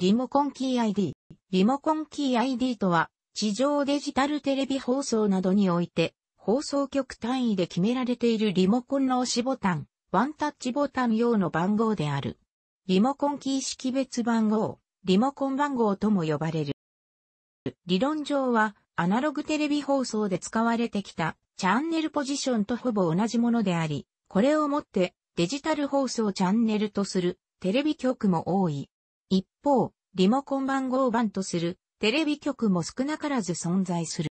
リモコンキー ID。リモコンキー ID とは、地上デジタルテレビ放送などにおいて、放送局単位で決められているリモコンの押しボタン、ワンタッチボタン用の番号である。リモコンキー識別番号、リモコン番号とも呼ばれる。理論上は、アナログテレビ放送で使われてきた、チャンネルポジションとほぼ同じものであり、これをもって、デジタル放送チャンネルとする、テレビ局も多い。一方、リモコン番号版とするテレビ局も少なからず存在する。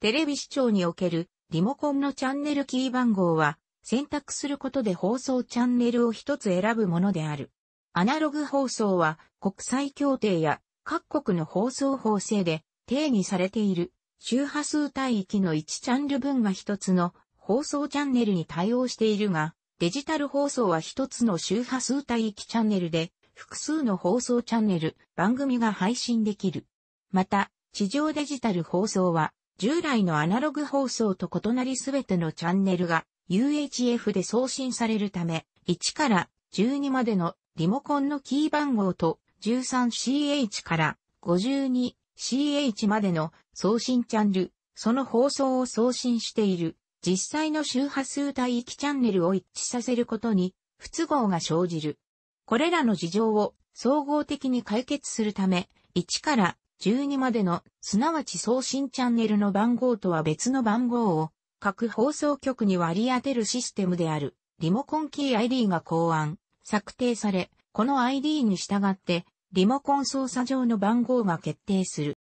テレビ視聴におけるリモコンのチャンネルキー番号は選択することで放送チャンネルを一つ選ぶものである。アナログ放送は国際協定や各国の放送法制で定義されている周波数帯域の1チャンル分が一つの放送チャンネルに対応しているが、デジタル放送は一つの周波数帯域チャンネルで複数の放送チャンネル、番組が配信できる。また、地上デジタル放送は、従来のアナログ放送と異なりすべてのチャンネルが UHF で送信されるため、1から12までのリモコンのキー番号と 13CH から 52CH までの送信チャンネル、その放送を送信している実際の周波数帯域チャンネルを一致させることに不都合が生じる。これらの事情を総合的に解決するため、1から12までの、すなわち送信チャンネルの番号とは別の番号を、各放送局に割り当てるシステムである、リモコンキー ID が考案、策定され、この ID に従って、リモコン操作上の番号が決定する。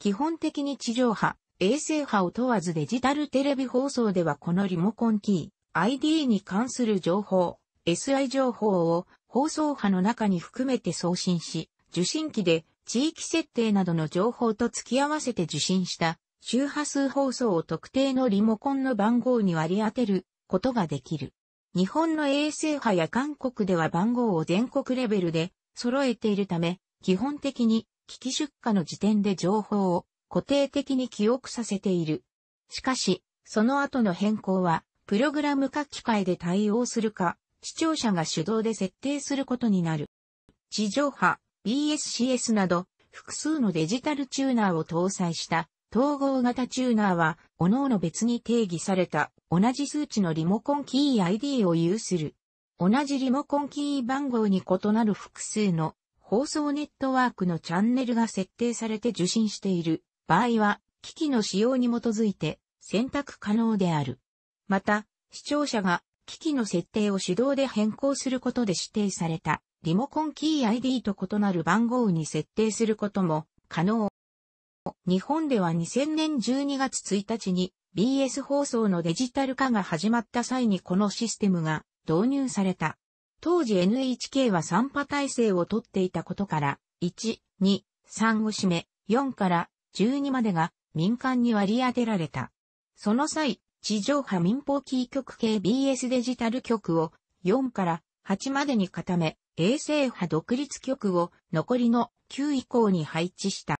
基本的に地上波、衛星波を問わずデジタルテレビ放送ではこのリモコンキー、ID に関する情報、SI 情報を放送波の中に含めて送信し、受信機で地域設定などの情報と付き合わせて受信した周波数放送を特定のリモコンの番号に割り当てることができる。日本の衛星波や韓国では番号を全国レベルで揃えているため、基本的に機器出荷の時点で情報を固定的に記憶させている。しかし、その後の変更は、プログラム書き換えで対応するか、視聴者が手動で設定することになる。地上波、BSCS など、複数のデジタルチューナーを搭載した統合型チューナーは、各々別に定義された同じ数値のリモコンキー ID を有する。同じリモコンキー番号に異なる複数の放送ネットワークのチャンネルが設定されて受信している場合は、機器の使用に基づいて選択可能である。また、視聴者が機器の設定を手動で変更することで指定されたリモコンキー ID と異なる番号に設定することも可能。日本では2000年12月1日に BS 放送のデジタル化が始まった際にこのシステムが導入された。当時 NHK は3波体制をとっていたことから、1、2、3を占め、4から12までが民間に割り当てられた。その際、地上波民放キー局系 BS デジタル局を4から8までに固め、衛星波独立局を残りの9以降に配置した。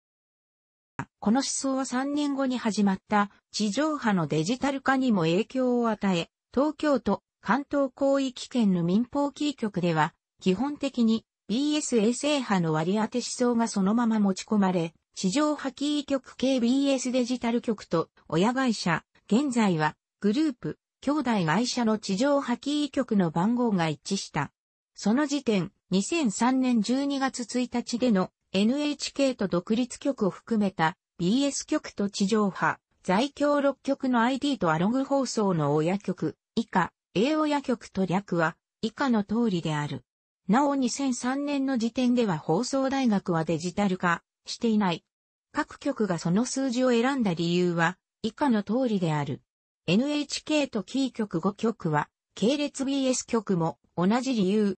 この思想は3年後に始まった地上波のデジタル化にも影響を与え、東京都、関東広域圏の民放キー局では、基本的に BS 衛星波の割り当て思想がそのまま持ち込まれ、地上波キー局系 BS デジタル局と親会社現在は、グループ、兄弟会社の地上波キー局の番号が一致した。その時点、2003年12月1日での NHK と独立局を含めた BS 局と地上波、在京6局の ID とアログ放送の親局、以下、A 親局と略は、以下の通りである。なお2003年の時点では放送大学はデジタル化していない。各局がその数字を選んだ理由は、以下の通りである。NHK とキー局5局は、系列 BS 局も同じ理由。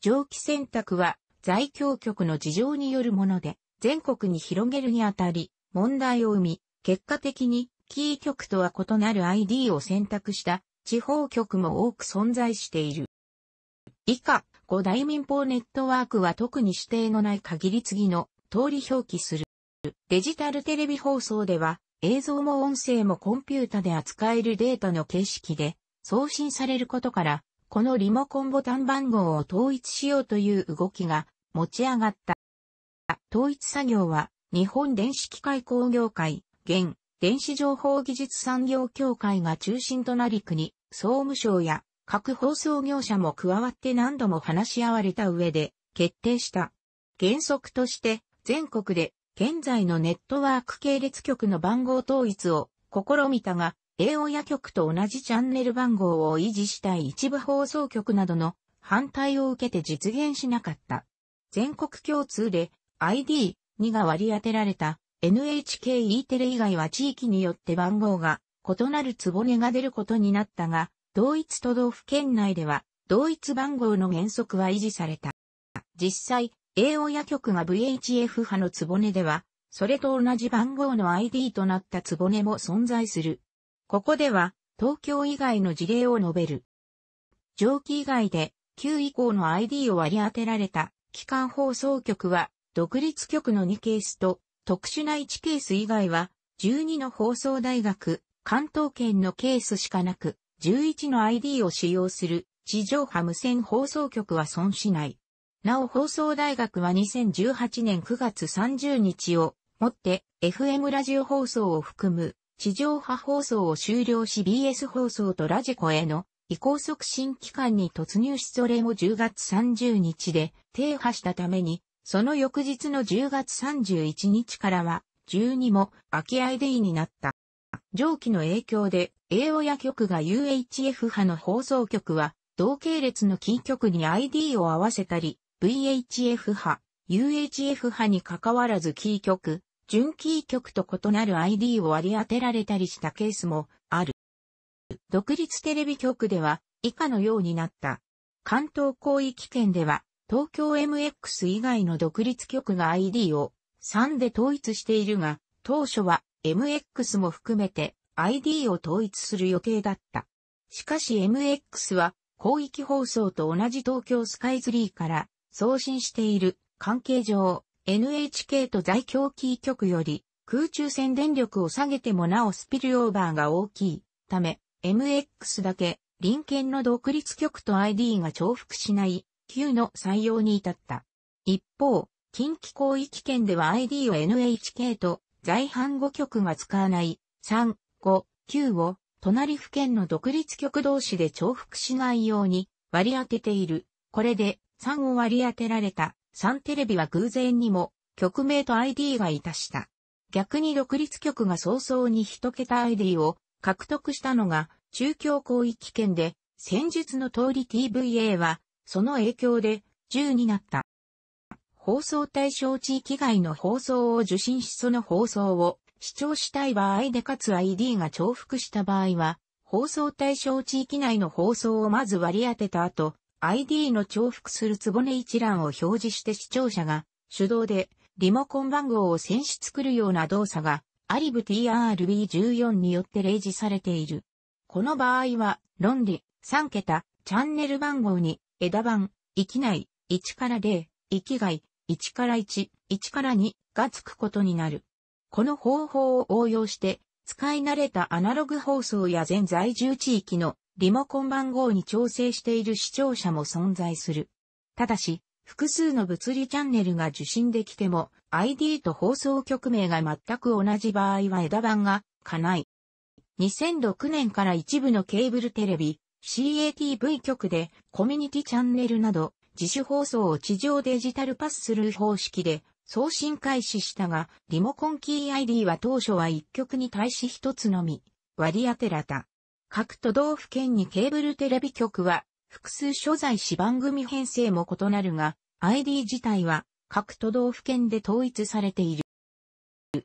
上記選択は、在京局の事情によるもので、全国に広げるにあたり、問題を生み、結果的に、キー局とは異なる ID を選択した地方局も多く存在している。以下、5大民放ネットワークは特に指定のない限り次の通り表記する。デジタルテレビ放送では、映像も音声もコンピュータで扱えるデータの形式で送信されることから、このリモコンボタン番号を統一しようという動きが持ち上がった。統一作業は日本電子機械工業会、現電子情報技術産業協会が中心となり国、総務省や各放送業者も加わって何度も話し合われた上で決定した。原則として全国で現在のネットワーク系列局の番号統一を試みたが、A 親局と同じチャンネル番号を維持したい一部放送局などの反対を受けて実現しなかった。全国共通で ID2 が割り当てられた NHKE テレ以外は地域によって番号が異なるつぼねが出ることになったが、同一都道府県内では同一番号の原則は維持された。実際、英親局が VHF 派のつぼねでは、それと同じ番号の ID となったつぼねも存在する。ここでは、東京以外の事例を述べる。上記以外で、9以降の ID を割り当てられた、機関放送局は、独立局の2ケースと、特殊な1ケース以外は、12の放送大学、関東圏のケースしかなく、11の ID を使用する地上波無線放送局は損しない。なお放送大学は2018年9月30日をもって FM ラジオ放送を含む地上波放送を終了し BS 放送とラジコへの移行促進期間に突入しそれも10月30日で停波したためにその翌日の10月31日からは12も空き ID になった。上記の影響で英親や局が UHF 派の放送局は同系列のキー局に ID を合わせたり、VHF 波、UHF 波に関わらずキー局、準キー局と異なる ID を割り当てられたりしたケースもある。独立テレビ局では以下のようになった。関東広域圏では東京 MX 以外の独立局が ID を3で統一しているが、当初は MX も含めて ID を統一する予定だった。しかし MX は広域放送と同じ東京スカイツリーから送信している関係上、NHK と在京キー局より空中戦電力を下げてもなおスピルオーバーが大きいため、MX だけ臨県の独立局と ID が重複しない Q の採用に至った。一方、近畿広域圏では ID を NHK と在阪語局が使わない3、5、9を隣府県の独立局同士で重複しないように割り当てている。これで3を割り当てられた3テレビは偶然にも曲名と ID がいたした。逆に独立局が早々に一桁 ID を獲得したのが中京広域圏で戦術の通り TVA はその影響で10になった。放送対象地域外の放送を受信しその放送を視聴したい場合でかつ ID が重複した場合は放送対象地域内の放送をまず割り当てた後、ID の重複するぼね一覧を表示して視聴者が手動でリモコン番号を選出作るような動作がアリブ TRB14 によって例示されている。この場合は論理3桁チャンネル番号に枝番、域内、1から0、域外、1から1、1から2がつくことになる。この方法を応用して、使い慣れたアナログ放送や全在住地域のリモコン番号に調整している視聴者も存在する。ただし、複数の物理チャンネルが受信できても、ID と放送局名が全く同じ場合は枝番がかない。2006年から一部のケーブルテレビ、CATV 局でコミュニティチャンネルなど自主放送を地上デジタルパスする方式で送信開始したが、リモコンキー ID は当初は一局に対し一つのみ割り当てられた。各都道府県にケーブルテレビ局は複数所在し番組編成も異なるが、ID 自体は各都道府県で統一されている。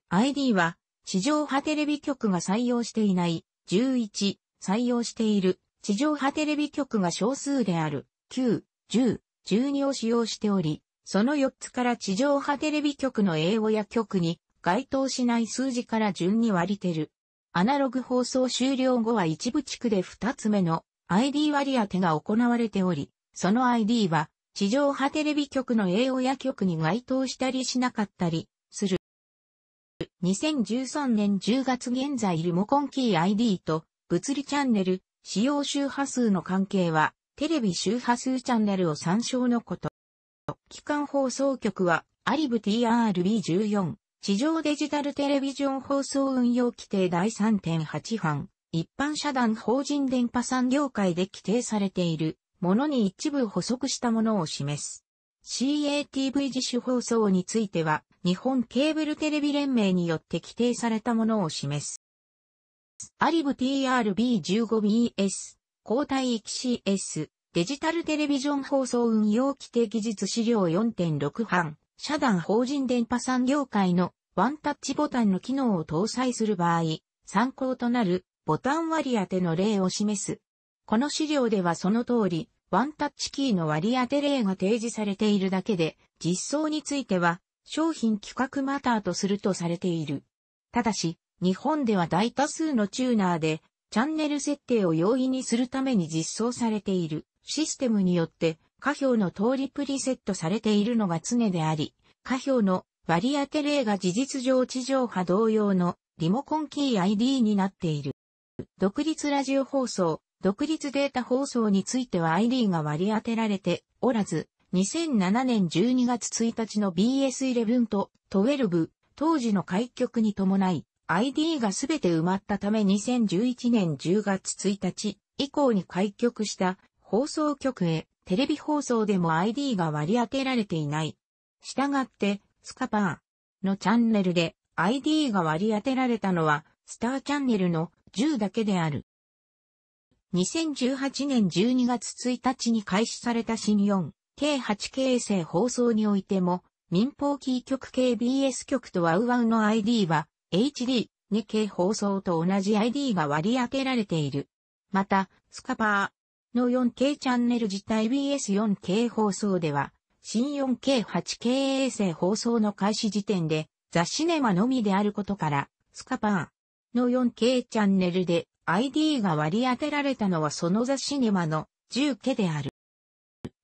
ID は地上波テレビ局が採用していない11、採用している地上波テレビ局が少数である9、10、12を使用しており、その4つから地上波テレビ局の英語や局に該当しない数字から順に割りてる。アナログ放送終了後は一部地区で2つ目の ID 割り当てが行われており、その ID は地上波テレビ局の A 親局に該当したりしなかったりする。2013年10月現在リモコンキー ID と物理チャンネル、使用周波数の関係は、テレビ周波数チャンネルを参照のこと。機関放送局は、アリブ TRB14、地上デジタルテレビジョン放送運用規定第3.8版、一般社団法人電波産業界で規定されているものに一部補足したものを示す。CATV 自主放送については、日本ケーブルテレビ連盟によって規定されたものを示す。アリブ TRB15BS、交代域 CS、デジタルテレビジョン放送運用規定技術資料4.6版、社団法人電波産業界のワンタッチボタンの機能を搭載する場合、参考となるボタン割り当ての例を示す。この資料ではその通り、ワンタッチキーの割り当て例が提示されているだけで、実装については商品企画マターとするとされている。ただし、日本では大多数のチューナーで、チャンネル設定を容易にするために実装されているシステムによって下表の通りプリセットされているのが常であり、下表の割り当て例が事実上地上波同様のリモコンキー ID になっている。独立ラジオ放送、独立データ放送については ID が割り当てられておらず、2007年12月1日の BS11 と12、当時の開局に伴い、ID がすべて埋まったため2011年10月1日以降に開局した放送局へテレビ放送でも ID が割り当てられていない。したがって、スカパーのチャンネルで ID が割り当てられたのは、スターチャンネルの10だけである。2018年12月1日に開始された新4、k 8形成放送においても、民放キー局 KBS 局とワウワウの ID は、HD、2K 放送と同じ ID が割り当てられている。また、スカパー、の 4K チャンネル自体 BS4K 放送では、新 4K8K 衛星放送の開始時点で、ザ・シネマのみであることから、スカパンの 4K チャンネルで ID が割り当てられたのはそのザ・シネマの10家である。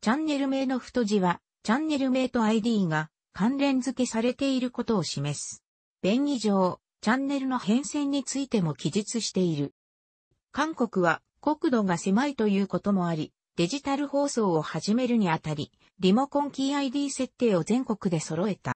チャンネル名の太字は、チャンネル名と ID が関連付けされていることを示す。便宜上、チャンネルの変遷についても記述している。韓国は国土が狭いということもあり、デジタル放送を始めるにあたり、リモコンキー ID 設定を全国で揃えた。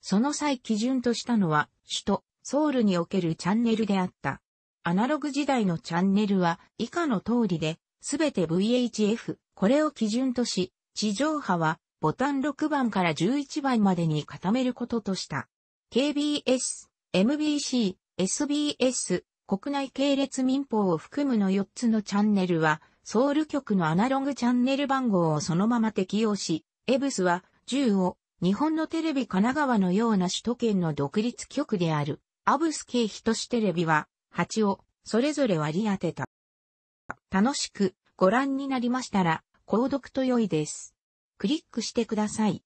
その際基準としたのは、首都、ソウルにおけるチャンネルであった。アナログ時代のチャンネルは以下の通りで、すべて VHF、これを基準とし、地上波はボタン6番から11番までに固めることとした。KBS、MBC、SBS、国内系列民放を含むの4つのチャンネルは、ソウル局のアナログチャンネル番号をそのまま適用し、エブスは10を日本のテレビ神奈川のような首都圏の独立局である、アブス系ひとしテレビは8をそれぞれ割り当てた。楽しくご覧になりましたら、購読と良いです。クリックしてください。